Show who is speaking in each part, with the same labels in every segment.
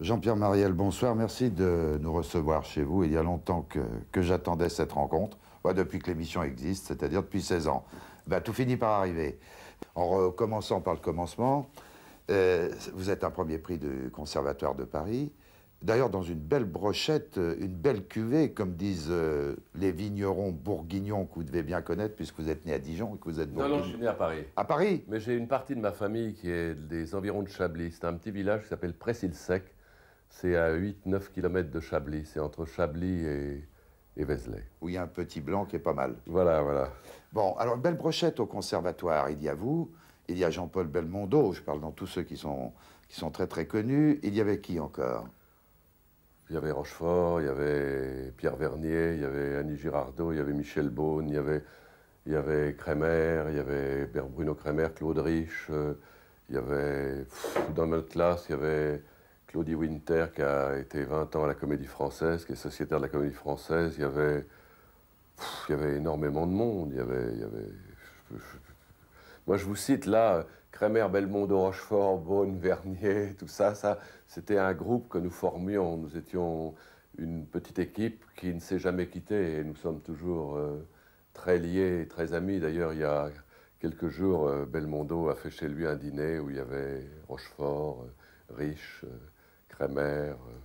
Speaker 1: Jean-Pierre Mariel, bonsoir. Merci de nous recevoir chez vous. Il y a longtemps que, j'attendais cette rencontre, depuis que l'émission existe, c'est-à-dire depuis 16 ans. Bah, tout finit par arriver. En recommençant par le commencement, euh, vous êtes un premier prix du Conservatoire de Paris. D'ailleurs, dans une belle brochette, euh, une belle cuvée, comme disent euh, les vignerons bourguignons que vous devez bien connaître, puisque vous êtes né à Dijon et que vous êtes bourguignon. Non, non, je suis né à Paris. À
Speaker 2: Paris Mais j'ai une partie de ma famille qui est des environs de Chablis. C'est un petit village qui s'appelle Presles-Sec. C'est à 8-9 km de Chablis, c'est entre Chablis et, et Vézelay.
Speaker 1: Où il y a un petit blanc qui est pas mal. Voilà, voilà. Bon, alors belle brochette au conservatoire, il y a vous, il y a Jean-Paul Belmondo, je parle dans tous ceux qui sont, qui sont très très connus. Il y avait qui encore Il y avait Rochefort, il y avait Pierre Vernier, il y avait Annie
Speaker 2: Girardot, il y avait Michel Beaune, il y avait, il y avait Kremer, il y avait Bruno Crémer, Claude Rich, il y avait. dans ma classe, il y avait Claudie Winter, qui a été 20 ans à la Comédie Française, qui est sociétaire de la Comédie Française, il y avait, il y avait énormément de monde. Il y avait, avait moi, je vous cite là, Crémer, Belmondo, Rochefort, Beaune, Vernier, tout ça, ça, c'était un groupe que nous formions. Nous étions une petite équipe qui ne s'est jamais quittée et nous sommes toujours euh, très liés, très amis. D'ailleurs, il y a quelques jours, euh, Belmondo a fait chez lui un dîner où il y avait Rochefort, euh, Riche
Speaker 1: mère, euh,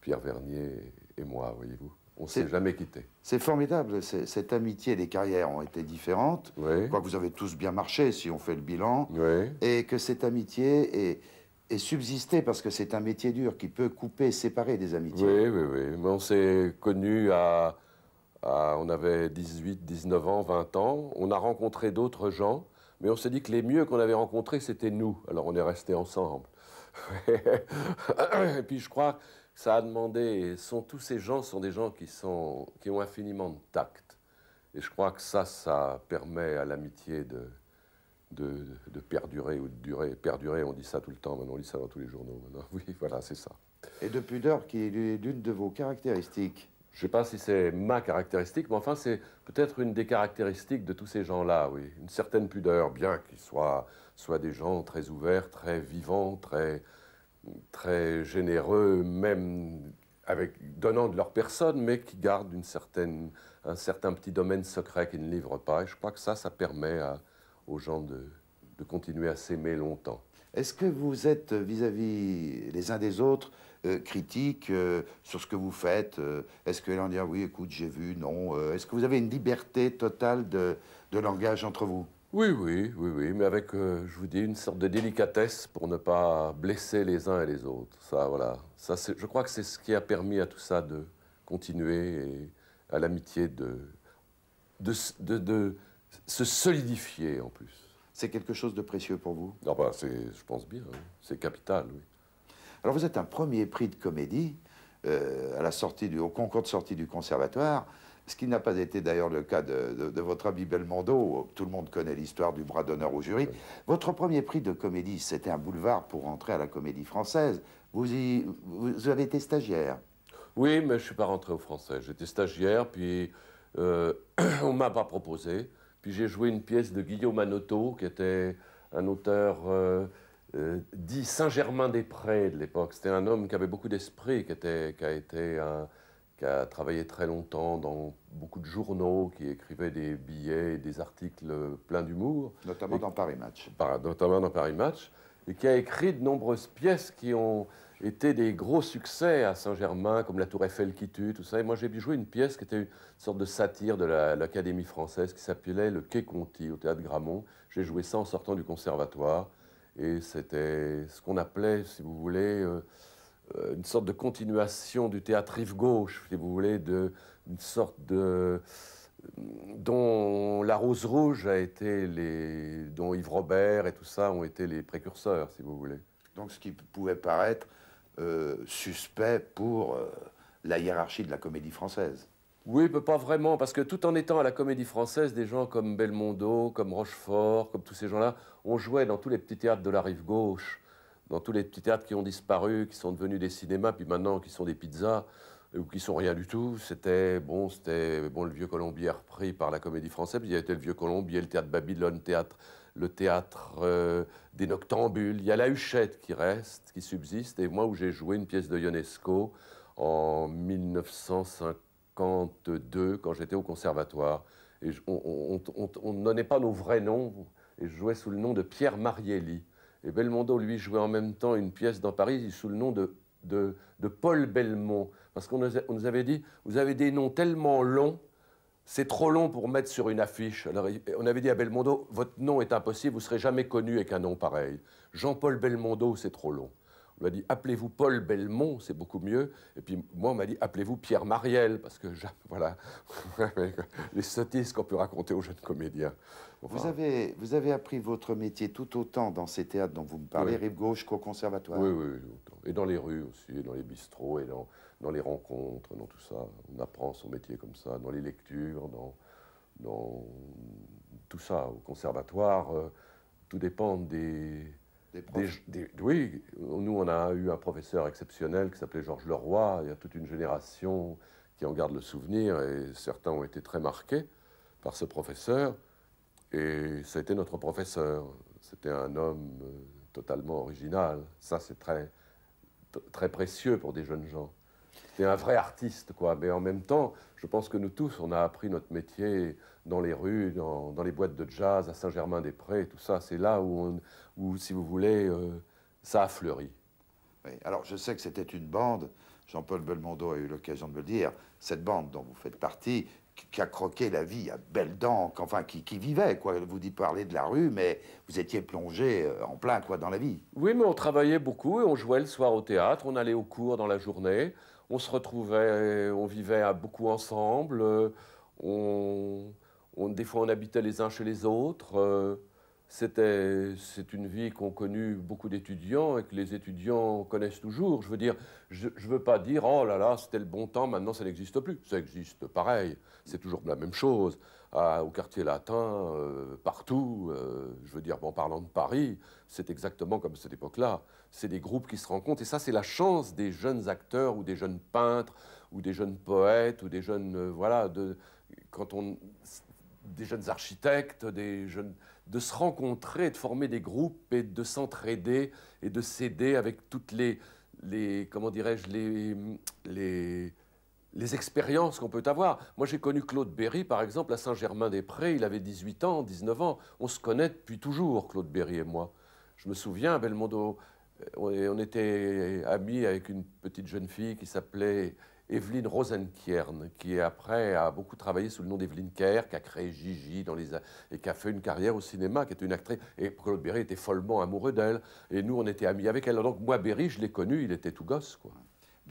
Speaker 1: Pierre Vernier et moi, voyez-vous. On s'est jamais quittés. C'est formidable, cette amitié. Les carrières ont été différentes. Oui. Quoi que vous avez tous bien marché, si on fait le bilan. Et que cette amitié est, est subsistée, parce que c'est un métier dur qui peut couper, séparer des amitiés. Oui, oui, oui. on s'est connus à,
Speaker 2: On avait 18, 19 ans, 20 ans. On a rencontré d'autres gens, mais on s'est dit que les mieux qu'on avait rencontrés, c'était nous. Alors on est restés ensemble. et puis je crois que ça a demandé. Sont, tous ces gens sont des gens qui, sont, qui ont infiniment de tact. Et je crois que ça, ça permet à l'amitié de, de, perdurer ou de durer. Perdurer, on dit ça tout le temps, maintenant on lit ça dans tous les journaux. Oui, voilà, c'est ça.
Speaker 1: Et de pudeur, qui est l'une de vos caractéristiques je ne sais pas si c'est ma caractéristique,
Speaker 2: mais enfin, c'est peut-être une des caractéristiques de tous ces gens-là, oui. Une certaine pudeur, bien qu'ils soient Soit des gens très ouverts, très vivants, très, très généreux, même avec, donnant de leur personne, mais qui gardent une certaine, un certain petit domaine secret qu'ils ne livrent pas. Et je crois que ça, ça permet aux gens de,
Speaker 1: continuer à s'aimer longtemps. Est-ce que vous êtes euh, vis-à-vis les uns des autres euh, critiques euh, sur ce que vous faites Est-ce que l'on dit ah oui, écoute, j'ai vu, non Est-ce que vous avez une liberté totale de langage entre vous oui, oui, oui, oui,
Speaker 2: mais avec, euh, je vous dis, une sorte de délicatesse pour ne pas blesser les uns et les autres. Ça, voilà. je crois que c'est ce qui a permis à tout ça de continuer et à l'amitié de se solidifier en plus. C'est
Speaker 1: quelque chose de précieux pour vous ah, bah, c'est, je pense bien, hein. c'est capital, oui. Alors vous êtes un premier prix de comédie euh, à la sortie du, au concours de sortie du conservatoire ce qui n'a pas été d'ailleurs le cas de, votre ami Belmondo, tout le monde connaît l'histoire du bras d'honneur au jury. Votre premier prix de comédie, c'était un boulevard pour entrer à la comédie française. Vous, y, avez été stagiaire
Speaker 2: Oui, mais je ne suis pas rentré au français. J'étais stagiaire, puis euh, on ne m'a pas proposé. Puis j'ai joué une pièce de Guillaume Manotto, qui était un auteur euh, euh, dit Saint-Germain-des-Prés de l'époque. C'était un homme qui avait beaucoup d'esprit, qui, qui, a été un qui a travaillé très longtemps dans beaucoup de journaux, qui écrivait des billets et des articles pleins d'humour. Notamment dans Paris Match. notamment dans Paris Match, et qui a écrit de nombreuses pièces qui ont été des gros succès à Saint-Germain, comme La Tour Eiffel qui tue, tout ça. Et moi, j'ai joué une pièce qui était une sorte de satire de l'Académie française qui s'appelait Le Quai Conti au théâtre Gramont. J'ai joué ça en sortant du conservatoire. Et c'était ce qu'on appelait, si vous voulez, euh, euh, une sorte de continuation du théâtre rive gauche, si vous voulez, de, une sorte de dont la Rose Rouge a été les, dont Yves
Speaker 1: Robert et tout ça ont été les précurseurs, si vous voulez. Donc ce qui pouvait paraître euh, suspect pour euh, la hiérarchie de la comédie française. Oui, mais pas
Speaker 2: vraiment, parce que tout en étant à la comédie française, des gens comme Belmondo, comme Rochefort, comme tous ces gens-là, ont joué dans tous les petits théâtres de la rive gauche dans tous les petits théâtres qui ont disparu, qui sont devenus des cinémas, puis maintenant qui sont des pizzas euh, ou qui sont rien du tout. C'était bon, c'était bon le vieux Colombier repris par la Comédie Française. Puis il y a été le vieux Colombier, le théâtre Babylone, théâtre, le théâtre euh, des Noctambules. Il y a la Huchette qui reste, qui subsiste. Et moi, où j'ai joué une pièce de Ionesco en 1952, quand j'étais au conservatoire. Et on ne donnait pas nos vrais noms. Et je jouais sous le nom de Pierre Marielli. Et Belmondo, lui, jouait en même temps une pièce dans Paris sous le nom de, de, Paul Belmont. Parce qu'on nous, nous, avait dit, vous avez des noms tellement longs, c'est trop long pour mettre sur une affiche. Alors on avait dit à Belmondo, votre nom est impossible, vous ne serez jamais connu avec un nom pareil. Jean-Paul Belmondo, c'est trop long. On m'a dit appelez-vous Paul Belmont, c'est beaucoup mieux. Et puis moi, on m'a dit appelez-vous Pierre Mariel, parce que voilà, les sottises qu'on peut raconter aux jeunes comédiens. vous,
Speaker 1: avez, vous avez appris votre métier tout autant dans ces théâtres dont vous me parlez, Rive Gauche qu'au Conservatoire. Oui, oui,
Speaker 2: et dans les rues aussi, dans les bistrots, et dans, les rencontres, dans tout ça. On apprend son métier comme ça, dans les lectures, dans, dans tout ça. Au Conservatoire, euh, tout dépend des oui, nous, on a eu un professeur exceptionnel qui s'appelait Georges Leroy. Il y a toute une génération qui en garde le souvenir et certains ont été très marqués par ce professeur. Et ça a été notre professeur. C'était un homme euh, totalement original. Ça, c'est très, très précieux pour des jeunes gens. C'est un vrai artiste, quoi. Mais en même temps, je pense que nous tous, on a appris notre métier dans les rues, dans, dans les boîtes de jazz, à Saint-Germain-des-Prés, tout ça. C'est
Speaker 1: là où, où, si vous voulez, euh, ça a fleuri. Oui. Alors, je sais que c'était une bande, Jean-Paul Belmondo a eu l'occasion de me le dire, cette bande dont vous faites partie, qui a croqué la vie à belles dents, enfin qui, qui, vivait, quoi. Vous dites parler de la rue, mais vous étiez plongé euh, en plein, quoi, dans la vie. Oui, mais on travaillait beaucoup et on jouait le soir au théâtre, on allait
Speaker 2: au cours dans la journée, on se retrouvait, on vivait beaucoup ensemble. des fois, on habitait les uns chez les autres. c'est une vie qu'ont connue beaucoup d'étudiants et que les étudiants connaissent toujours. Je veux dire, je ne veux pas dire, oh là là, c'était le bon temps, maintenant ça n'existe plus. Ça existe pareil, c'est toujours la même chose au quartier latin, euh, partout. Euh, je veux dire, en parlant de Paris, c'est exactement comme cette époque-là. C'est des groupes qui se rencontrent. Et ça, c'est la chance des jeunes acteurs ou des jeunes peintres ou des jeunes poètes ou des jeunes, euh, voilà, de, quand on, des jeunes architectes, des jeunes, de se rencontrer, de former des groupes et de s'entraider et de s'aider avec toutes les, les comment dirais-je, les, les les expériences qu'on peut avoir. Moi, j'ai connu Claude Berry, par exemple, à Saint-Germain-des-Prés. Il avait 18 ans, 19 ans. On se connaît depuis toujours, Claude Berry et moi. Je me souviens, à Belmondo, euh, on était amis avec une petite jeune fille qui s'appelait Evelyne Rosenkiern, qui après a beaucoup travaillé sous le nom d'Evelyne Kerr, qui a créé Gigi dans les... et qui a fait une carrière au cinéma, qui était une actrice. Et Claude Berry était follement amoureux d'elle. Et nous, on était amis avec elle. donc, moi, Berry, je l'ai connu, il était tout gosse, quoi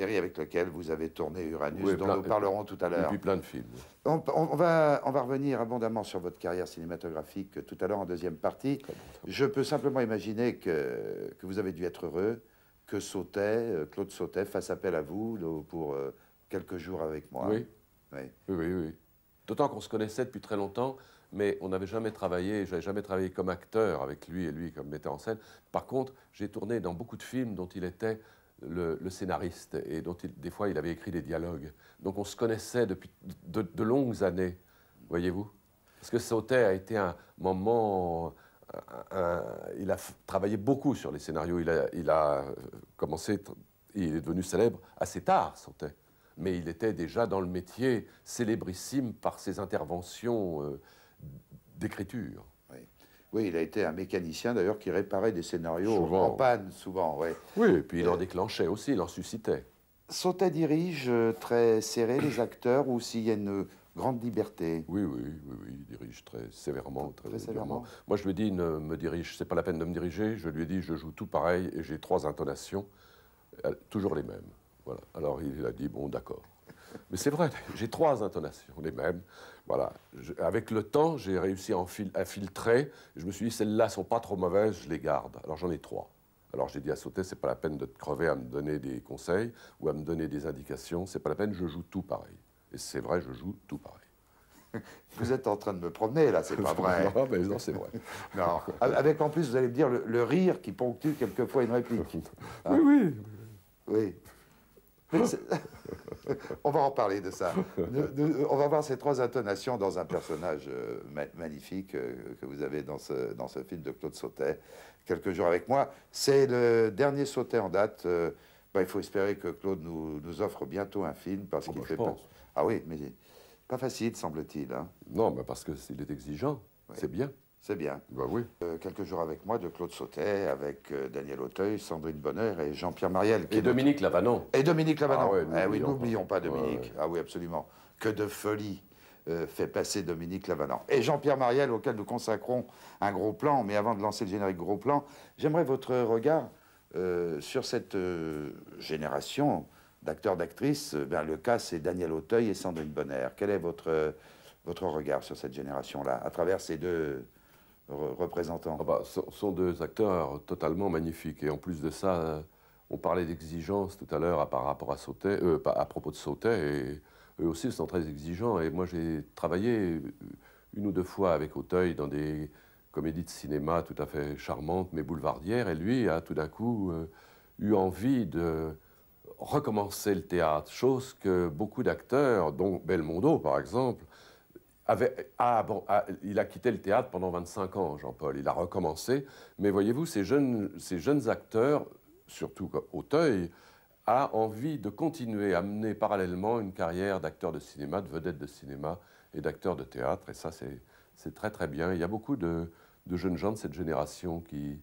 Speaker 1: avec lequel vous avez tourné Uranus, dont nous parlerons tout à l'heure. Et plein de films. On, va, on va revenir abondamment sur votre carrière cinématographique tout à l'heure en deuxième partie. Je peux simplement imaginer que, que vous avez dû être heureux que Sautet, euh, Claude Sautet fasse appel à vous pour euh, quelques jours avec moi. Oui. Oui, oui, oui. oui.
Speaker 2: D'autant qu'on se connaissait depuis très longtemps, mais on n'avait jamais travaillé, j'avais jamais travaillé comme acteur avec lui et lui comme metteur en scène. Par contre, j'ai tourné dans beaucoup de films dont il était le, scénariste et dont des fois il avait écrit des dialogues. Donc on se connaissait depuis de, longues années, voyez-vous. Parce que Sautet a été un moment. il a travaillé beaucoup sur les scénarios. Il a, il euh, commencé. Il est devenu célèbre assez tard, Sautet. Mais il était déjà dans le métier, célébrissime par
Speaker 1: ses interventions euh, d'écriture. Oui, il a été un mécanicien d'ailleurs qui réparait des scénarios en panne, souvent. Ouais. Oui, et puis il en euh, déclenchait aussi, il en suscitait. Sautait, dirige euh, très serré les acteurs ou s'il y a une grande
Speaker 2: liberté Oui, oui, oui, il dirige très sévèrement. Très, sévèrement. Moi, je lui ai dit, ne me dirige, c'est pas la peine de me diriger. Je lui ai dit, je joue tout pareil et j'ai trois intonations, euh, toujours les mêmes. Voilà. Alors il a dit, bon, d'accord. Mais c'est vrai, j'ai trois intonations, les mêmes. Voilà. avec le temps, j'ai réussi à, en filtrer. Je me suis dit, celles-là sont pas trop mauvaises, je les garde. Alors j'en ai trois. Alors j'ai dit à sauter, c'est pas la peine de te crever à me donner des conseils ou à me donner des indications. C'est pas la peine, je joue tout pareil. Et c'est vrai, je joue tout pareil.
Speaker 1: Vous êtes en train de me promener là, c'est pas vrai. non, mais non, c'est vrai. Avec en plus, vous allez me dire le, rire qui ponctue quelquefois une réplique. oui, oui. Ah. Oui. on va en parler de ça. on va voir ces trois intonations dans un personnage euh, magnifique euh, que vous avez dans ce, dans ce film de Claude Sautet, quelques jours avec moi. C'est le dernier Sautet en date. Euh, bah, il faut espérer que Claude nous, offre bientôt un film parce ah qu'il bah, fait pas... Ah oui, mais pas facile, semble-t-il. Hein. Non, mais bah, parce qu'il est exigeant. C'est bien. C'est bien. Bah oui. Euh, quelques jours avec moi de Claude Sautet, avec euh, Daniel Auteuil, Sandrine Bonheur et Jean-Pierre Mariel. et, Dominique Lavanon. Et Dominique Lavanon. Ah eh oui, n'oublions pas Dominique. Ah oui, absolument. Que de folie euh, fait passer Dominique Lavanon. Et Jean-Pierre Mariel, auquel nous consacrons un gros plan. Mais avant de lancer le générique gros plan, j'aimerais votre regard sur cette génération d'acteurs, d'actrices. Ben, le cas, c'est Daniel Auteuil et Sandrine Bonheur. Quel est votre, votre regard sur cette génération-là, à travers ces deux représentants. Ah bah,
Speaker 2: sont, deux acteurs totalement magnifiques. Et en plus de ça, euh, on parlait d'exigence tout à l'heure par rapport à Sautet, euh, à propos de Sautet, et eux aussi sont très exigeants. Et moi, j'ai travaillé une ou deux fois avec Auteuil dans des comédies de cinéma tout à fait charmantes, mais boulevardières. Et lui a tout d'un coup euh, eu envie de recommencer le théâtre, chose que beaucoup d'acteurs, dont Belmondo par exemple, ah, bon, ah, il a quitté le théâtre pendant 25 ans, Jean-Paul. Il a recommencé. Mais voyez-vous, ces jeunes, ces jeunes acteurs, surtout Auteuil, a envie de continuer à mener parallèlement une carrière d'acteur de cinéma, de vedette de cinéma et d'acteur de théâtre. Et ça, c'est très, très bien. Il y a beaucoup de, jeunes gens de cette génération qui,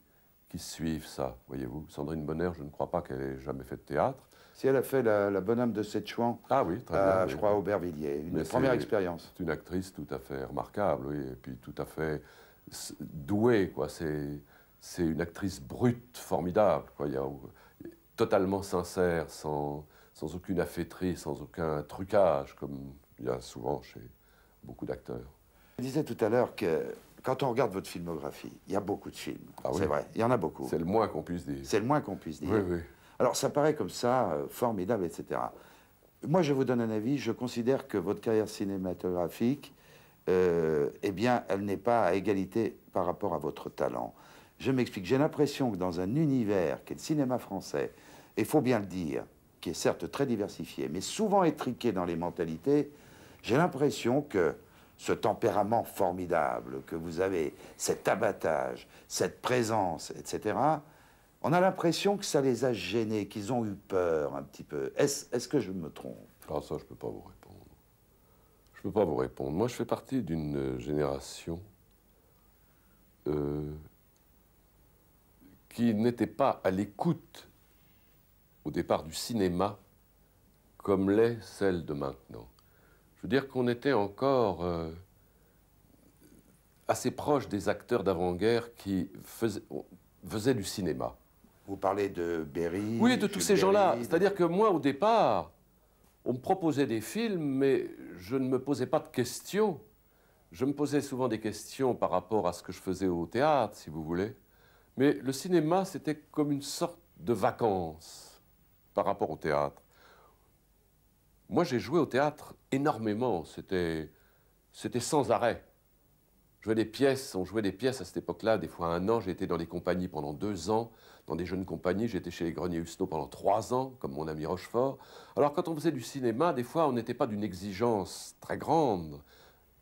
Speaker 2: qui suivent ça, voyez-vous. Sandrine Bonner, je ne crois pas qu'elle ait jamais fait de théâtre.
Speaker 1: Si elle a fait la, la bonhomme de Sichuan, ah euh, oui, je crois, à Aubervilliers, une première expérience.
Speaker 2: C'est une actrice tout à fait remarquable, oui, et puis tout à fait douée, quoi. C'est une actrice brute, formidable, quoi. Il y a, totalement sincère, sans, sans aucune afféterie, sans aucun trucage, comme il y a souvent chez
Speaker 1: beaucoup d'acteurs. Je disais tout à l'heure que quand on regarde votre filmographie, il y a beaucoup de films. Ah c'est vrai, il y en a beaucoup. C'est le moins qu'on puisse dire. C'est le moins qu'on puisse dire. Oui, oui. Alors ça paraît comme ça, euh, formidable, etc. Moi, je vous donne un avis. Je considère que votre carrière cinématographique, euh, eh bien, elle n'est pas à égalité par rapport à votre talent. Je m'explique. J'ai l'impression que dans un univers qui est le cinéma français, et il faut bien le dire, qui est certes très diversifié, mais souvent étriqué dans les mentalités, j'ai l'impression que ce tempérament formidable que vous avez, cet abattage, cette présence, etc., on a l'impression que ça les a gênés, qu'ils ont eu peur un petit peu. Est-ce que je me trompe Ah ça, je peux pas vous répondre. Je peux pas vous répondre.
Speaker 2: Moi, je fais partie d'une euh, génération euh, qui n'était pas à l'écoute au départ du cinéma comme l'est celle de maintenant. Je veux dire qu'on était encore euh, assez proche des acteurs d'avant-guerre qui
Speaker 1: faisaient du cinéma. Vous parlez de Berry. Oui, de tous ces gens-là.
Speaker 2: C'est-à-dire que moi, au départ, on me proposait des films, mais je ne me posais pas de questions. Je me posais souvent des questions par rapport à ce que je faisais au théâtre, si vous voulez. Mais le cinéma, c'était comme une sorte de vacances par rapport au théâtre. Moi, j'ai joué au théâtre énormément. C'était, c'était sans arrêt. Je des pièces, on jouait des pièces à cette époque-là, des fois un an. J'ai été dans des compagnies pendant deux ans dans des jeunes compagnies. J'étais chez les Greniers Huston pendant trois ans, comme mon ami Rochefort. Alors quand on faisait du cinéma, des fois, on n'était pas d'une exigence très grande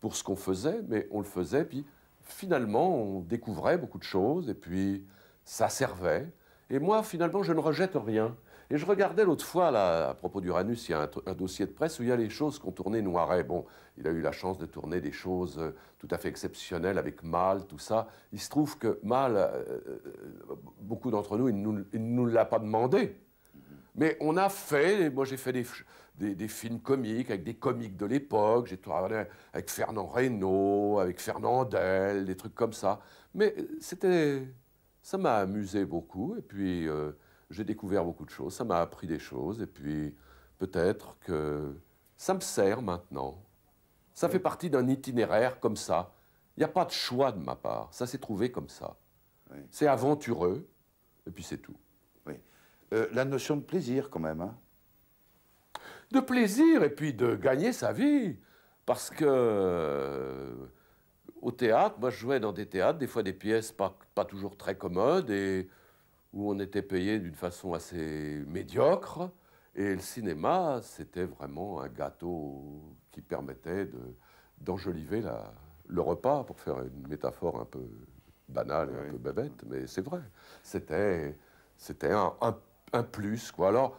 Speaker 2: pour ce qu'on faisait, mais on le faisait, puis finalement, on découvrait beaucoup de choses, et puis ça servait. Et moi, finalement, je ne rejette rien. Et je regardais l'autre fois, là, à propos d'Uranus, il y a un, dossier de presse où il y a les choses qu'on tournait Noiret. Bon, il a eu la chance de tourner des choses euh, tout à fait exceptionnelles avec Mal, tout ça. Il se trouve que Mal, euh, euh, beaucoup d'entre nous, il ne nous, l'a pas demandé. Mais on a fait, moi j'ai fait des, films comiques avec des comiques de l'époque, j'ai travaillé avec Fernand Reynaud, avec Fernandel, des trucs comme ça. Mais c'était. ça m'a amusé beaucoup, et puis j'ai découvert beaucoup de choses, ça m'a appris des choses, et puis peut-être que ça me sert maintenant. Ça fait partie d'un itinéraire comme ça. Il n'y a pas de choix de ma part, ça s'est trouvé comme ça. C'est aventureux, et puis c'est tout. Oui. Euh, la notion de plaisir quand même. Hein. de plaisir, et puis de gagner sa vie. Parce que euh, au théâtre, moi je jouais dans des théâtres, des fois des pièces pas, pas toujours très commodes, et où on était payé d'une façon assez médiocre. Et le cinéma, c'était vraiment un gâteau qui permettait d'enjoliver le repas, pour faire une métaphore un peu banale et un peu bébête, mais c'est vrai. C'était un, un, plus, quoi. Alors,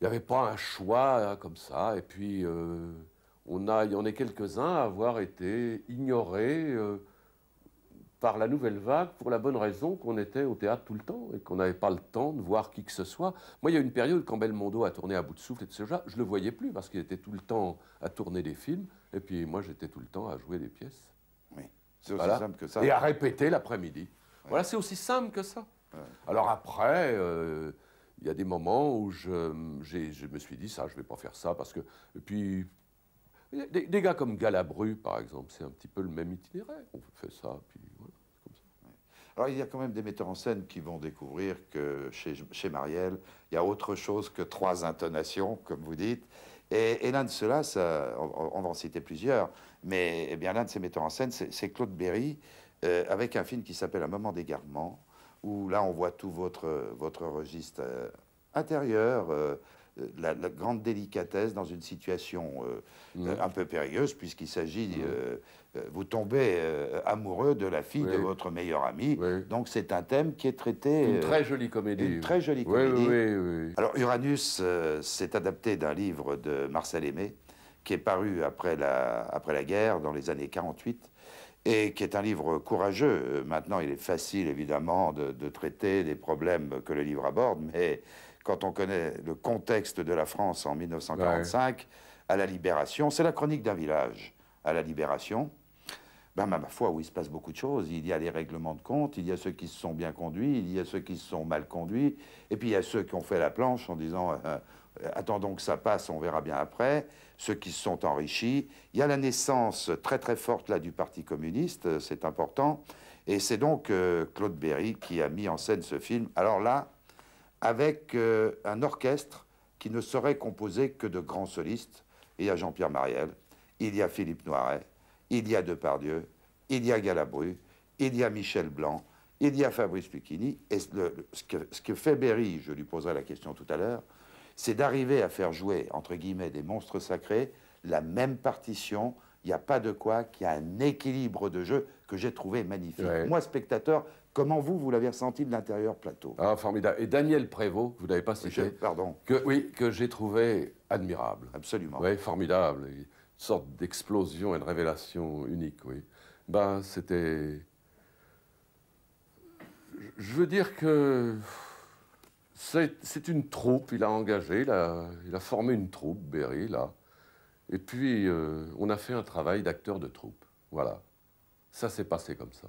Speaker 2: il n'y avait pas un choix hein, comme ça. Et puis, euh, on, a, est quelques-uns à avoir été ignorés. Euh, par la nouvelle vague pour la bonne raison qu'on était au théâtre tout le temps et qu'on n'avait pas le temps de voir qui que ce soit. Moi, il y a une période quand Belmondo a tourné à bout de souffle et de ce genre, je ne le voyais plus parce qu'il était tout le temps à tourner des films et puis moi, j'étais tout le temps à jouer des pièces. Oui, c'est aussi simple que ça. Et à répéter l'après-midi. Voilà, c'est aussi simple que ça. Alors après... Euh, il y a des moments où je, je me suis dit ça, je ne vais pas faire ça parce que. Et puis, des, des gars comme Galabru,
Speaker 1: par exemple, c'est un petit peu le même itinéraire. On fait ça, puis alors il y a quand même des metteurs en scène qui vont découvrir que chez, Marielle, il y a autre chose que trois intonations, comme vous dites. Et, l'un de ceux-là, on, va en citer plusieurs, mais eh bien l'un de ces metteurs en scène, c'est Claude Berry, euh, avec un film qui s'appelle Un moment d'égarement, où là on voit tout votre, votre registre euh, intérieur, euh, euh, la, grande délicatesse dans une situation euh, euh, un peu périlleuse, puisqu'il s'agit, vous tombez amoureux de la fille de votre meilleur ami. Donc c'est un thème qui est traité. Une très jolie comédie. Une très jolie oui, comédie. Alors Uranus s'est adapté d'un livre de Marcel Aimé, qui est paru après la, après la guerre, dans les années 48 et qui est un livre courageux. Maintenant, il est facile, évidemment, de, de traiter des problèmes que le livre aborde, mais quand on connaît le contexte de la France en 1945, à la Libération. C'est la chronique d'un village à la Libération. Ben, ma foi, où il se passe beaucoup de choses. Il y a les règlements de compte, il y a ceux qui se sont bien conduits, il y a ceux qui se sont mal conduits, et puis il y a ceux qui ont fait la planche en disant euh, euh, attendons que ça passe, on verra bien après, ceux qui se sont enrichis. Il y a la naissance très très forte là du Parti communiste, euh, c'est important, et c'est donc Claude Berry qui a mis en scène ce film. Alors là, avec euh, un orchestre qui ne serait composé que de grands solistes. Il y a Jean-Pierre Mariel, il y a Philippe Noiret, il y a Depardieu, il y a Galabru, il y a Michel Blanc, il y a Fabrice Lucchini. Et ce, que, fait Berry, je lui poserai la question tout à l'heure, c'est d'arriver à faire jouer, entre guillemets, des monstres sacrés, la même partition. Il n'y a pas de quoi, qu'il y a un équilibre de jeu que j'ai trouvé magnifique. Moi, spectateur, Comment vous, vous l'avez ressenti de l'intérieur plateau Ah, formidable. Et Daniel Prévost, vous n'avez pas cité. pardon. Que, oui,
Speaker 2: que j'ai trouvé admirable. Absolument. Oui, formidable. Une sorte d'explosion et de révélation unique, oui. Ben, c'était. Je veux dire que. C'est une troupe, il a engagé, il a, il a, formé une troupe, Berry, là. Et puis, euh, on a fait un travail d'acteur de troupe. Voilà. Ça s'est passé comme ça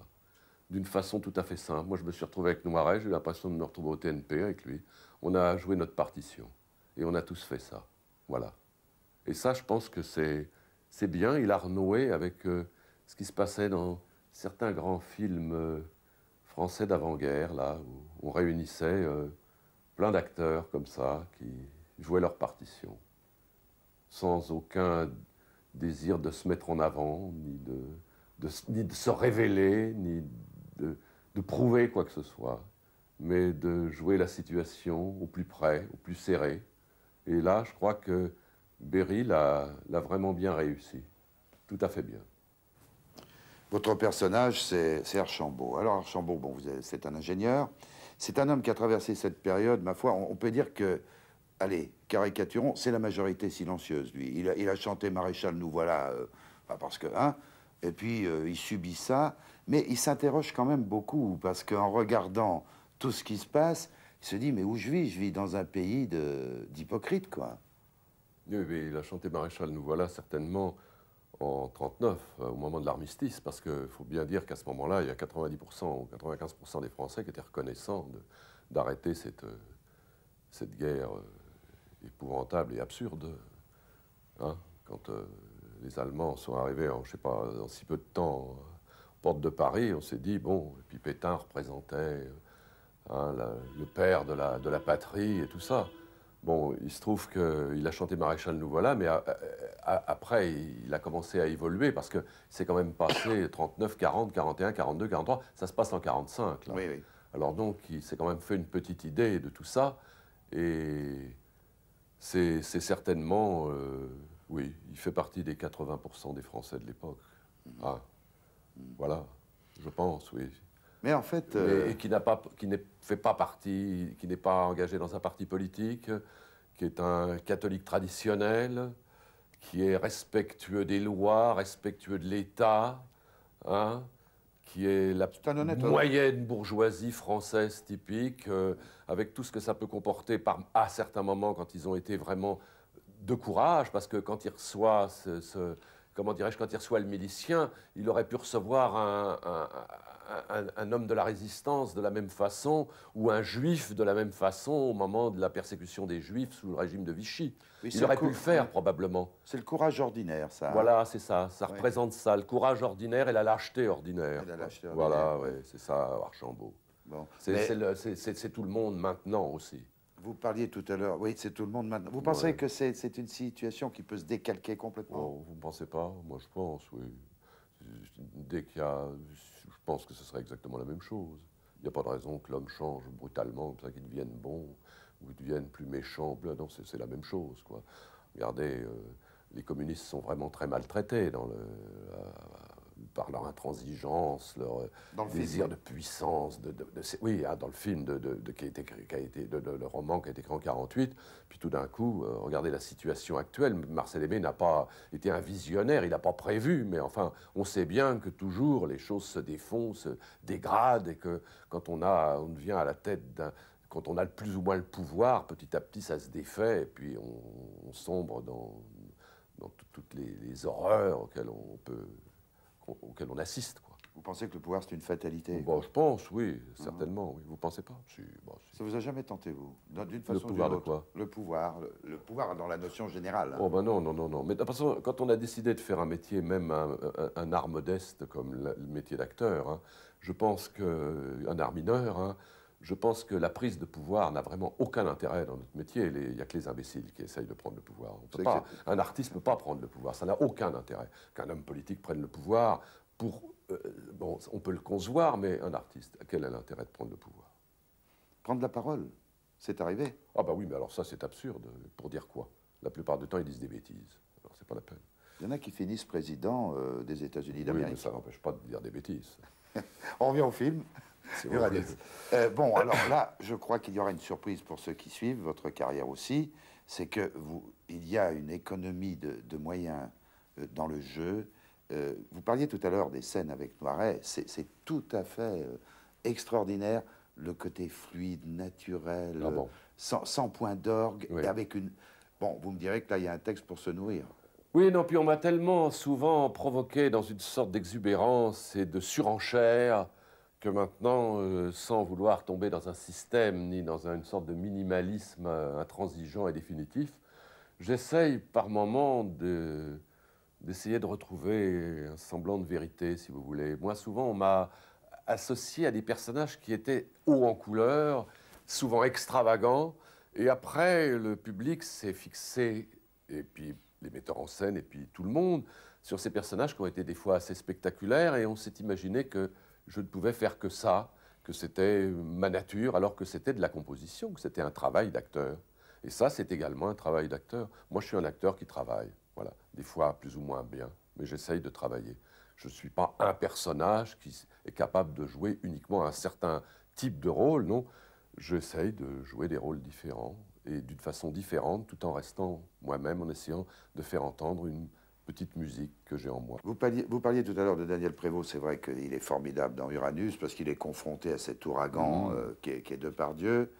Speaker 2: d'une façon tout à fait simple. Moi, je me suis retrouvé avec Noiret, j'ai eu l'impression de me retrouver au TNP avec lui. On a joué notre partition. Et on a tous fait ça. Voilà. Et ça, je pense que c'est, c'est bien. Il a renoué avec euh, ce qui se passait dans certains grands films euh, français d'avant-guerre, là, où on réunissait euh, plein d'acteurs comme ça, qui jouaient leur partition, sans aucun désir de se mettre en avant, ni de, de, ni de se révéler, ni de de, prouver quoi que ce soit, mais de jouer la situation au plus près, au plus serré. Et là, je crois que Berry l'a vraiment bien réussi. Tout à fait
Speaker 1: bien. Votre personnage, c'est Archambault. Alors, Archambault, bon, c'est un ingénieur. C'est un homme qui a traversé cette période, ma foi, on, peut dire que, allez, caricaturons, c'est la majorité silencieuse, lui. Il a, chanté Maréchal, nous voilà, euh, parce que, hein, et puis euh, il subit ça, mais il s'interroge quand même beaucoup, parce qu'en regardant tout ce qui se passe, il se dit, mais où je vis Je vis dans un pays d'hypocrite, quoi. Oui, mais il a chanté Maréchal Nous Voilà certainement en 1939,
Speaker 2: euh, au moment de l'armistice, parce qu'il faut bien dire qu'à ce moment-là, il y a 90% ou 95% des Français qui étaient reconnaissants d'arrêter cette, euh, cette guerre épouvantable et absurde. Hein, quand les Allemands sont arrivés en, sais pas, en si peu de temps aux euh, portes de Paris, on s'est dit, bon, et puis Pétain représentait euh, hein, le père de la, de la patrie et tout ça. Bon, il se trouve qu'il a chanté Maréchal Nous voilà, mais euh, après, il a commencé à évoluer parce que c'est quand même passé 39, 40, 41, 42, 43, ça se passe en 45. Oui, oui. Alors donc, il s'est quand même fait une petite idée de tout ça et c'est certainement. Oui, il fait partie des 80% des Français de l'époque. Mm. Ah, voilà, je pense, oui.
Speaker 1: Mais en fait... Euh, et qui
Speaker 2: n'a pas, qui n'est fait pas partie, qui n'est pas engagé dans un parti politique, qui est un catholique traditionnel, qui est respectueux des lois, respectueux de l'État, hein, qui est la moyenne bourgeoisie française typique, euh, avec tout ce que ça peut comporter par, à certains moments quand ils ont été vraiment de courage, parce que quand il reçoit comment dirais-je, quand il reçoit le milicien, il aurait pu recevoir un, homme de la résistance de la même façon, ou un juif de la même façon au moment de la persécution des juifs sous le régime de Vichy. il aurait pu le faire probablement. C'est le courage ordinaire, ça. Hein. Voilà, c'est ça. Ça représente ça, le courage ordinaire et la lâcheté ordinaire. Voilà, ouais, c'est ça, Archambault. C'est tout le monde maintenant aussi. Vous parliez tout à l'heure, oui, c'est tout le monde maintenant. Vous pensez
Speaker 1: que c'est une situation qui peut se décalquer complètement non, oh,
Speaker 2: Vous ne pensez pas Moi, je pense, oui. Dès qu'il y a. Je pense que ce serait exactement la même chose. Il n'y a pas de raison que l'homme change brutalement, comme ça, qu'il devienne bon, ou qu'il devienne plus méchant. Non, c'est la même chose, quoi. Regardez, euh, les communistes sont vraiment très maltraités dans le, par leur intransigeance, leur euh, désir de puissance. De, oui, ah, dans le film de, qui a été, qui a été le roman qui a été écrit en 48. Puis tout d'un coup, euh, regardez la situation actuelle. Marcel Aimé n'a pas été un visionnaire, il n'a pas prévu. Mais enfin, on sait bien que toujours les choses se défont, se dégradent, et que quand on a, on vient à la tête d'un quand on a le plus ou moins le pouvoir, petit à petit, ça se défait, et puis on, sombre dans, toutes les, horreurs auxquelles on peut auquel on assiste. Quoi. Vous pensez que le pouvoir, c'est une fatalité bon, Je pense, oui, ah certainement.
Speaker 1: Oui. Vous ne pensez pas bon, bah, Ça vous a jamais tenté, vous D'une façon Le pouvoir de quoi Le pouvoir. Le, pouvoir dans la notion générale. Oh,
Speaker 2: ben non, non, non, non. Mais de toute façon, quand on a décidé de faire un métier, même un, art modeste comme le métier d'acteur, hein, je pense qu'un art mineur, hein, je pense que la prise de pouvoir n'a vraiment aucun intérêt dans notre métier. Il n'y a que les imbéciles qui essayent de prendre le pouvoir. un artiste ne peut pas prendre le pouvoir. Ça n'a aucun intérêt qu'un homme politique prenne le pouvoir. Pour, euh, on peut le concevoir, mais un artiste, quel est l'intérêt de prendre le pouvoir Prendre la parole, c'est arrivé. Ah bah oui, mais alors ça c'est absurde. Pour
Speaker 1: dire quoi La plupart du temps, ils disent des bêtises. Alors c'est pas la peine. Il y en a qui finissent président euh, des États-Unis d'Amérique. Oui, mais ça n'empêche pas de dire des bêtises. on revient au film. Euh, bon, alors là, je crois qu'il y aura une surprise pour ceux qui suivent votre carrière aussi, c'est que vous, il y a une économie de, moyens euh, dans le jeu. Euh, vous parliez tout à l'heure des scènes avec Noiret, c'est tout à fait extraordinaire le côté fluide, naturel, ah sans, point d'orgue, et avec une... Bon, vous me direz que là, il y a un texte pour se nourrir. Oui, non, puis on
Speaker 2: m'a tellement souvent provoqué dans une sorte d'exubérance et de surenchère que maintenant, euh, sans vouloir tomber dans un système ni dans une sorte de minimalisme euh, intransigeant et définitif, j'essaye par moments de, d'essayer de retrouver un semblant de vérité, si vous voulez. Moi, souvent, on m'a associé à des personnages qui étaient hauts en couleur, souvent extravagants, et après, le public s'est fixé, et puis les metteurs en scène, et puis tout le monde, sur ces personnages qui ont été des fois assez spectaculaires, et on s'est imaginé que je ne pouvais faire que ça, que c'était ma nature, alors que c'était de la composition, que c'était un travail d'acteur. Et ça, c'est également un travail d'acteur. Moi, je suis un acteur qui travaille, voilà, des fois plus ou moins bien, mais j'essaye de travailler. Je ne suis pas un personnage qui est capable de jouer uniquement un certain type de rôle, non. J'essaye de jouer des rôles différents et d'une façon différente, tout en
Speaker 1: restant moi-même, en essayant de faire entendre une, petite musique que j'ai en moi. Vous parliez, vous parliez tout à l'heure de Daniel Prévost, c'est vrai qu'il est formidable dans Uranus parce qu'il est confronté à cet ouragan mhm. euh, qui, est, de par Dieu.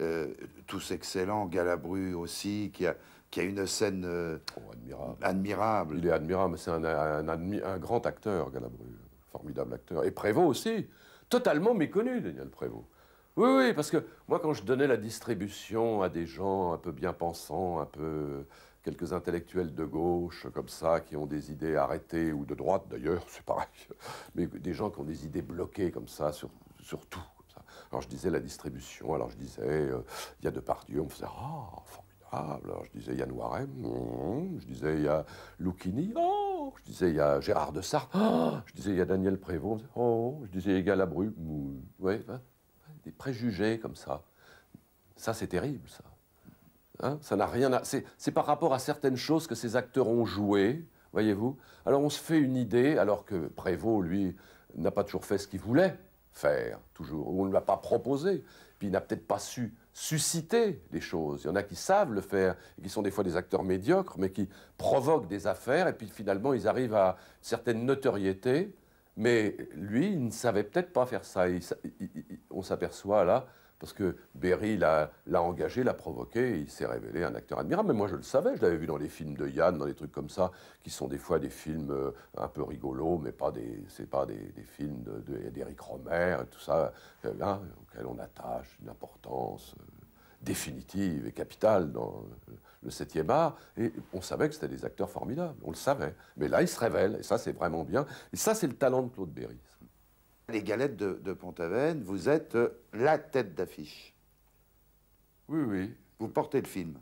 Speaker 1: Euh, tous excellents, Galabru aussi, qui a, une scène euh, oh, admirable. Il est admirable, c'est un, un, un,
Speaker 2: grand acteur, Galabru, formidable acteur. Et Prévost aussi, totalement méconnu, Daniel Prévost. Oui, oui, parce que moi, quand je donnais la distribution à des gens un peu bien pensants, un peu quelques intellectuels de gauche comme ça, qui ont des idées arrêtées, ou de droite d'ailleurs, c'est pareil, mais des gens qui ont des idées bloquées comme ça sur, tout. Alors je disais la distribution, alors je disais, euh, il y a Depardieu, on faisait, ah, formidable, alors je disais, il y a Noiret, mm, mm, je disais, il y a Lucchini, oh, je disais, il y a Gérard de Sartre, oh, je disais, il y a Daniel Prévost, oh, je disais, il y a Galabru, mm, ouais, des préjugés comme ça. Ça, c'est terrible, ça. Hein, ça n'a rien à... C'est par rapport à certaines choses que ces acteurs ont joué, voyez-vous. Alors on se fait une idée, alors que Prévost, lui, n'a pas toujours fait ce qu'il voulait faire, toujours, ou on ne l'a pas proposé. Puis il n'a peut-être pas su susciter les choses. Il y en a qui savent le faire, qui sont des fois des acteurs médiocres, mais qui provoquent des affaires, et puis finalement ils arrivent à certaines notoriétés. Mais lui, il ne savait peut-être pas faire ça. on s'aperçoit là parce que Berry l'a engagé, l'a provoqué, il s'est révélé un acteur admirable. Mais moi, je le savais, je l'avais vu dans les films de Yann, dans des trucs comme ça, qui sont des fois des films euh, un peu rigolos, mais pas des, c'est pas des, films d'Éric de, Romer, et tout ça, euh, hein, auxquels on attache une importance euh, définitive et capitale dans le 7e art. Et on savait que c'était des acteurs formidables, on le savait. Mais là, il se révèle, et ça, c'est vraiment
Speaker 1: bien. Et ça, c'est le talent de Claude Berry. Les galettes de, de vous êtes euh, la tête d'affiche. Oui, oui. Vous portez le film.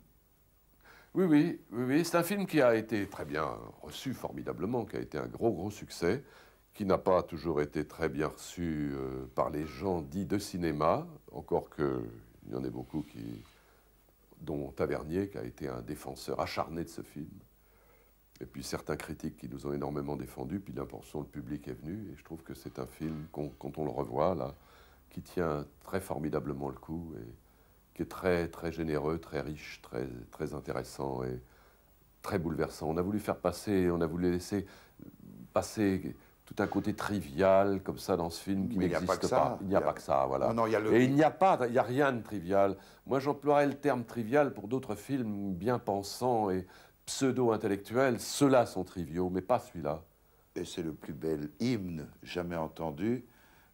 Speaker 2: Oui, oui, oui, oui. C'est un film qui a été très bien reçu, formidablement, qui a été un gros, gros succès, qui n'a pas toujours été très bien reçu euh, par les gens dits de cinéma, encore qu'il y en ait beaucoup qui, dont Tavernier, qui a été un défenseur acharné de ce film. Et puis certains critiques qui nous ont énormément défendus, puis d'important le public est venu, et je trouve que c'est un film, quand on le revoit là, qui tient très formidablement le coup, et qui est très, très généreux, très riche, très, très intéressant et très bouleversant. On a voulu faire passer, on a voulu laisser passer tout un côté trivial comme ça dans ce film qui n'existe pas, Il n'y a, pas que ça, voilà. il Et il n'y a pas, il y a rien de trivial. Moi, j'emploierais le terme trivial pour d'autres films bien pensants et pseudo-intellectuels, ceux-là sont triviaux, mais pas celui-là. Et c'est
Speaker 1: le plus bel hymne jamais entendu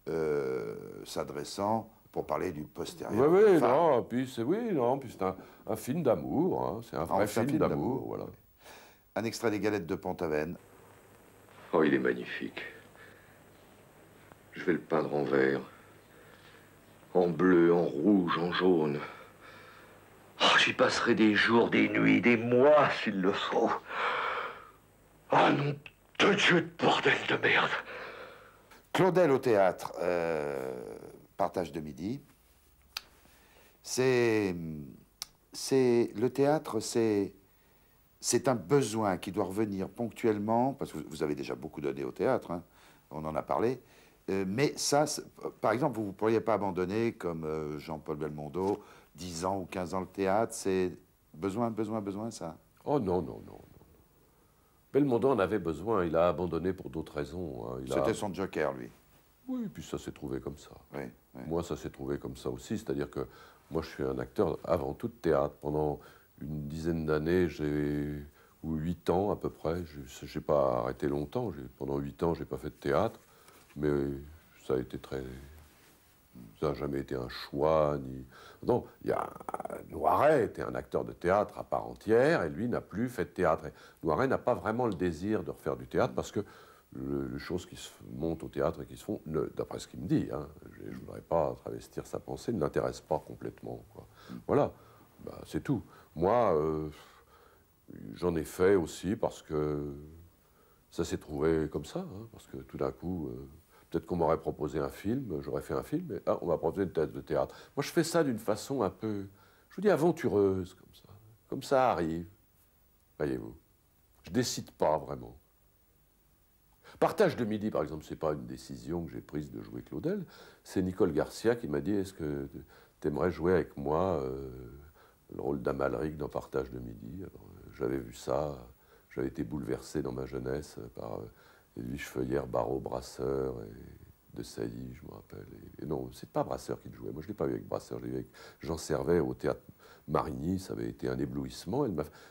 Speaker 1: euh, s'adressant pour parler du postérieur. Oui, oui, non, puis c'est oui, non, un, film d'amour, hein, c'est un ah, vrai film, d'amour, voilà. Un extrait des galettes de pont Oh, il est magnifique. Je vais le peindre en vert,
Speaker 2: en bleu, en rouge, en jaune. Oh, j'y passerai des jours, des nuits,
Speaker 1: des mois s'il le faut. Ah oh, non, de Dieu de bordel de merde. Claudel au théâtre, euh, partage de midi. C'est. C'est. Le théâtre, c'est. C'est un besoin qui doit revenir ponctuellement, parce que vous avez déjà beaucoup donné au théâtre, hein, on en a parlé. Euh, mais ça, par exemple, vous ne pourriez pas abandonner, comme euh, Jean-Paul Belmondo, 10 ans ou 15 ans le théâtre, c'est besoin, besoin, besoin, ça Oh non, non, non. Belmondo en avait besoin, il a abandonné pour
Speaker 2: d'autres raisons. Hein. C'était son joker, lui. Oui, puis ça s'est trouvé comme ça. Moi, ça s'est trouvé comme ça aussi, c'est-à-dire que moi, je suis un acteur avant tout de théâtre. Pendant une dizaine d'années, j'ai ou huit ans à peu près, je n'ai pas arrêté longtemps. Pendant huit ans, j'ai pas fait de théâtre, mais ça a été très ça n'a jamais été un choix, ni... Non, il y a Noiret était un acteur de théâtre à part entière, et lui n'a plus fait de théâtre. Noiret n'a pas vraiment le désir de refaire du théâtre, parce que les choses qui se montent au théâtre et qui se font, d'après ce qu'il me dit, hein, je ne voudrais pas travestir sa pensée, ne l'intéresse pas complètement. Quoi. Voilà, bah, c'est tout. Moi, euh, j'en ai fait aussi parce que ça s'est trouvé comme ça, hein, parce que tout d'un coup... Euh, Peut-être qu'on m'aurait proposé un film, j'aurais fait un film, mais ah, on m'a proposé une tête de théâtre. Moi, je fais ça d'une façon un peu, je vous dis, aventureuse, comme ça. Comme ça arrive, voyez-vous. Je décide pas vraiment. Partage de midi, par exemple, c'est pas une décision que j'ai prise de jouer Claudel. C'est Nicole Garcia qui m'a dit Est-ce que tu aimerais jouer avec moi euh, le rôle d'Amalric dans Partage de midi euh, j'avais vu ça, j'avais été bouleversé dans ma jeunesse euh, par Edwige Feuillère, Barreau, Brasseur et De Sailly, je me rappelle. Et, non, c'est pas Brasseur qui le jouait. Moi, je l'ai pas vu avec Brasseur, je l'ai vu avec au théâtre Marigny. Ça avait été un éblouissement.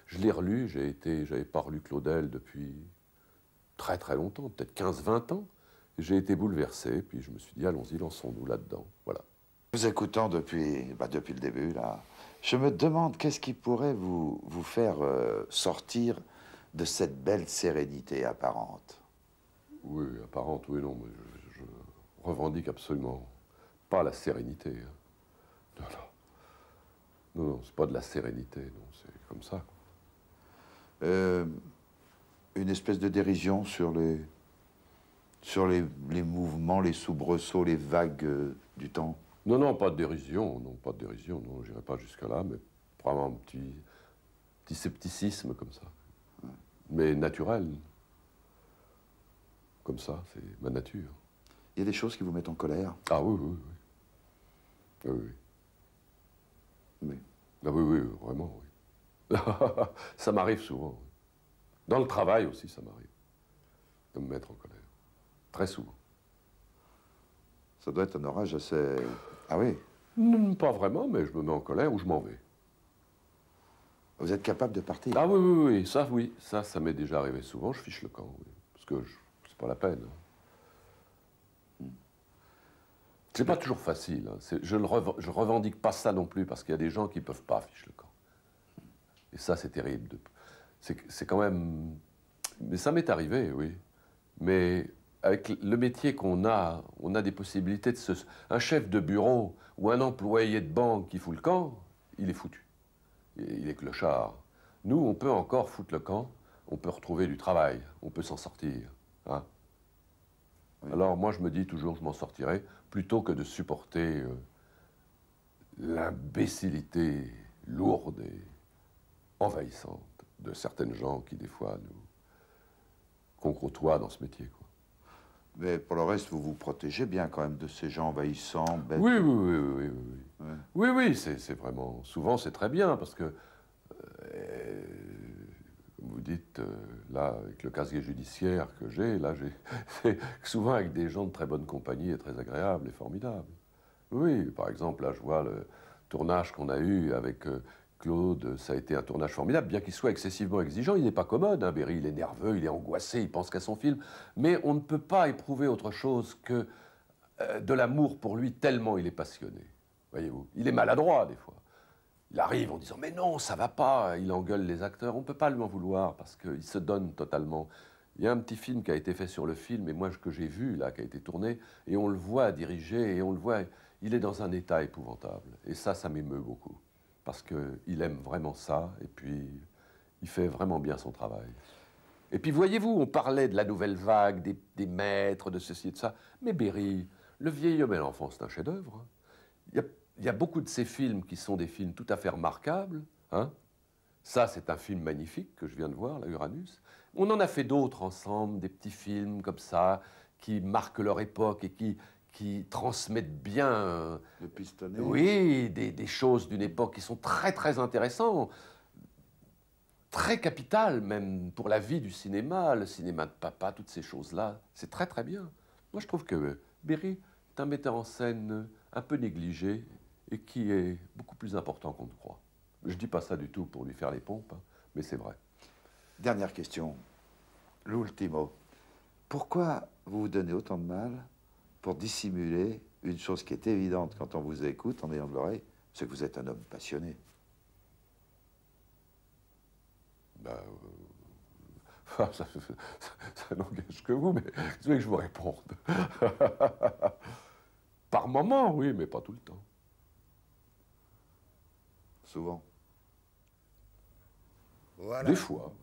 Speaker 2: je l'ai relu, j'ai été, j'avais pas relu Claudel depuis très très longtemps, peut-être 15-20 ans. J'ai été bouleversé, puis je me suis dit, allons-y, lançons-nous là-dedans. Voilà.
Speaker 1: Vous écoutant depuis, bah depuis le début, là, je me demande qu'est-ce qui pourrait vous, vous faire euh, sortir de cette belle sérénité apparente.
Speaker 2: Oui, apparente, oui, non, mais je, revendique absolument pas la sérénité. Hein. Non, non. c'est pas de la sérénité, c'est comme ça.
Speaker 1: Euh, une espèce de dérision sur les, sur les, mouvements, les soubresauts, les vagues euh, du temps Non, non,
Speaker 2: pas de dérision, non, pas de dérision, non, j'irai pas jusqu'à là mais vraiment un petit, scepticisme comme ça. Mais naturel comme ça, c'est ma nature. Il y a des choses qui vous mettent en colère Ah oui, oui, oui. Ah oui, oui. Mais... Ah oui, oui, vraiment, oui. ça m'arrive souvent. Dans le travail aussi, ça m'arrive. De me mettre en colère. Très souvent. Ça doit être un orage assez... Ah oui hmm, Pas vraiment, mais je me mets en colère ou je m'en vais. Vous êtes capable de partir Ah oui, oui, oui, ça, oui. Ça, ça m'est déjà arrivé souvent, je fiche le camp, oui. Parce que je c'est pas la peine. C'est pas toujours facile. Hein. Je ne revendique pas ça non plus, parce qu'il y a des gens qui ne peuvent pas afficher le camp. Et ça, c'est terrible. C'est quand même. Mais ça m'est arrivé, oui. Mais avec le métier qu'on a, on a des possibilités de se. Un chef de bureau ou un employé de banque qui fout le camp, il est foutu. Il est clochard. Nous, on peut encore foutre le camp, on peut retrouver du travail, on peut s'en sortir. Ah. Alors moi, je me dis toujours, je m'en sortirai, plutôt que de supporter euh, l'imbécilité lourde et envahissante
Speaker 1: de certaines gens qui, des fois, nous concrotoient dans ce métier. Mais pour le reste, vous vous protégez bien quand même de ces gens envahissants, bêtes. Oui, oui, oui,
Speaker 2: oui, oui. Oui, oui, c'est vraiment... Souvent, c'est très bien, parce que... Euh, vous dites, euh, là, avec le casier judiciaire que j'ai, là, j'ai, c'est souvent avec des gens de très bonne compagnie et très agréables et formidables. Oui, par exemple, là, je vois le tournage qu'on a eu avec euh, Claude, ça a été un tournage formidable, bien qu'il soit excessivement exigeant, il n'est pas commode, hein, Berry, il est nerveux, il est angoissé, il pense qu'à son film, mais on ne peut pas éprouver autre chose que euh, de l'amour pour lui tellement il est passionné, voyez-vous. Il est maladroit, des fois. Il arrive en disant Mais non, ça va pas. Il engueule les acteurs. On peut pas lui en vouloir parce qu'il se donne totalement. Il y a un petit film qui a été fait sur le film, et moi que j'ai vu, là, qui a été tourné, et on le voit diriger, et on le voit, il est dans un état épouvantable. Et ça, ça m'émeut beaucoup, parce qu'il aime vraiment ça, et puis il fait vraiment bien son travail. Et puis voyez-vous, on parlait de la nouvelle vague, des, maîtres, de ceci et de ça, mais Berry, le vieil homme et l'enfant, c'est un chef-d'œuvre. Hein. Il y a il y a beaucoup de ces films qui sont des films tout à fait remarquables. Hein. Ça, c'est un film magnifique que je viens de voir, l'Uranus. Uranus. On en a fait d'autres ensemble, des petits films comme ça, qui marquent leur époque et qui, qui transmettent bien. Le euh, pistonné. Oui, des, des choses d'une époque qui sont très très intéressantes, très capitales même pour la vie du cinéma, le cinéma de papa, toutes ces choses-là. C'est très très bien. Moi, je trouve que euh, Berry est un metteur en scène euh, un peu négligé et qui est beaucoup plus important qu'on ne croit. Je ne dis pas ça du tout pour lui faire les pompes, hein, mais c'est vrai.
Speaker 1: Dernière question. L'ultimo. Pourquoi vous vous donnez autant de mal pour dissimuler une chose qui est évidente quand on vous écoute en ayant de l'oreille, c'est que vous êtes un homme passionné Ben, ça, n'engage que vous, mais vous
Speaker 2: voulez que je vous réponde Par moment, oui, mais pas tout le temps
Speaker 1: souvent. Des fois.